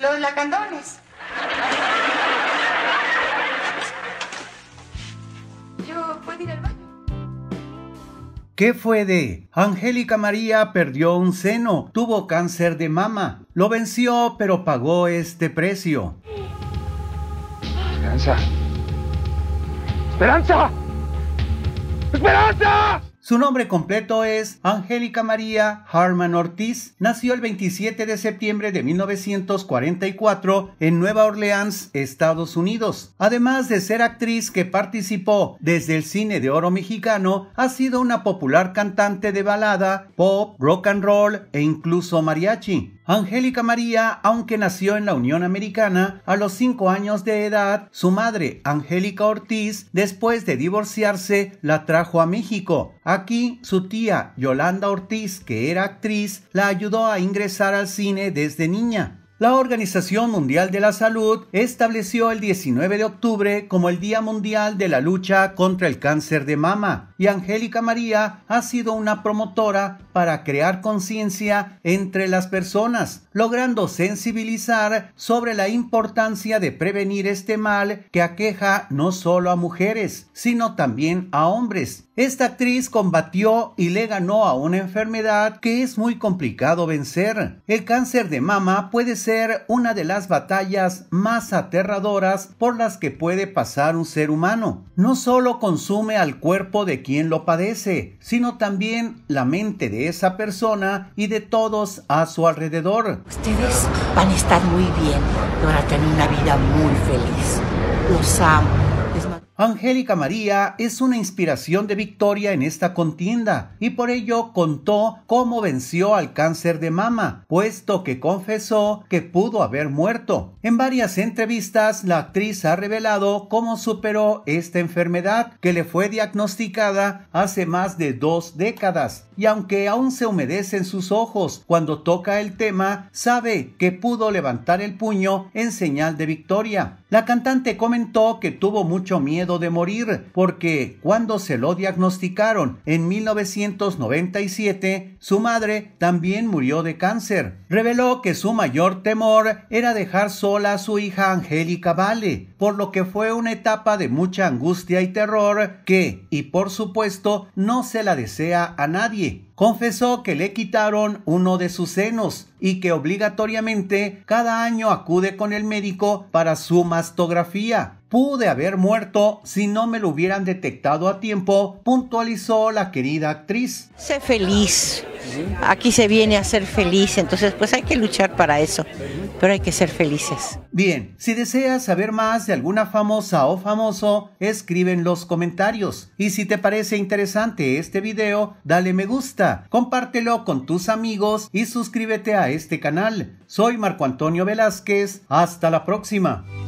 Los lacandones. Yo puedo ir al baño. ¿Qué fue de? Angélica María perdió un seno, tuvo cáncer de mama, lo venció pero pagó este precio. Esperanza. Esperanza. Esperanza. Su nombre completo es Angélica María Harman Ortiz. Nació el 27 de septiembre de 1944 en Nueva Orleans, Estados Unidos. Además de ser actriz que participó desde el cine de oro mexicano, ha sido una popular cantante de balada, pop, rock and roll e incluso mariachi. Angélica María, aunque nació en la Unión Americana, a los 5 años de edad, su madre, Angélica Ortiz, después de divorciarse, la trajo a México. Aquí, su tía, Yolanda Ortiz, que era actriz, la ayudó a ingresar al cine desde niña. La Organización Mundial de la Salud estableció el 19 de octubre como el Día Mundial de la Lucha contra el Cáncer de Mama y Angélica María ha sido una promotora para crear conciencia entre las personas, logrando sensibilizar sobre la importancia de prevenir este mal que aqueja no solo a mujeres, sino también a hombres. Esta actriz combatió y le ganó a una enfermedad que es muy complicado vencer. El cáncer de mama puede ser una de las batallas más aterradoras por las que puede pasar un ser humano. No solo consume al cuerpo de quien lo padece, sino también la mente de esa persona y de todos a su alrededor. Ustedes van a estar muy bien, van a tener una vida muy feliz. Los amo Angélica María es una inspiración de victoria en esta contienda y por ello contó cómo venció al cáncer de mama, puesto que confesó que pudo haber muerto. En varias entrevistas, la actriz ha revelado cómo superó esta enfermedad que le fue diagnosticada hace más de dos décadas y aunque aún se humedecen sus ojos cuando toca el tema, sabe que pudo levantar el puño en señal de victoria. La cantante comentó que tuvo mucho miedo de morir, porque cuando se lo diagnosticaron en 1997, su madre también murió de cáncer. Reveló que su mayor temor era dejar sola a su hija Angélica Vale, por lo que fue una etapa de mucha angustia y terror que, y por supuesto, no se la desea a nadie confesó que le quitaron uno de sus senos y que obligatoriamente cada año acude con el médico para su mastografía. Pude haber muerto si no me lo hubieran detectado a tiempo, puntualizó la querida actriz. Sé feliz. Aquí se viene a ser feliz, entonces pues hay que luchar para eso, pero hay que ser felices. Bien, si deseas saber más de alguna famosa o famoso, escribe en los comentarios. Y si te parece interesante este video, dale me gusta, compártelo con tus amigos y suscríbete a este canal. Soy Marco Antonio Velázquez, hasta la próxima.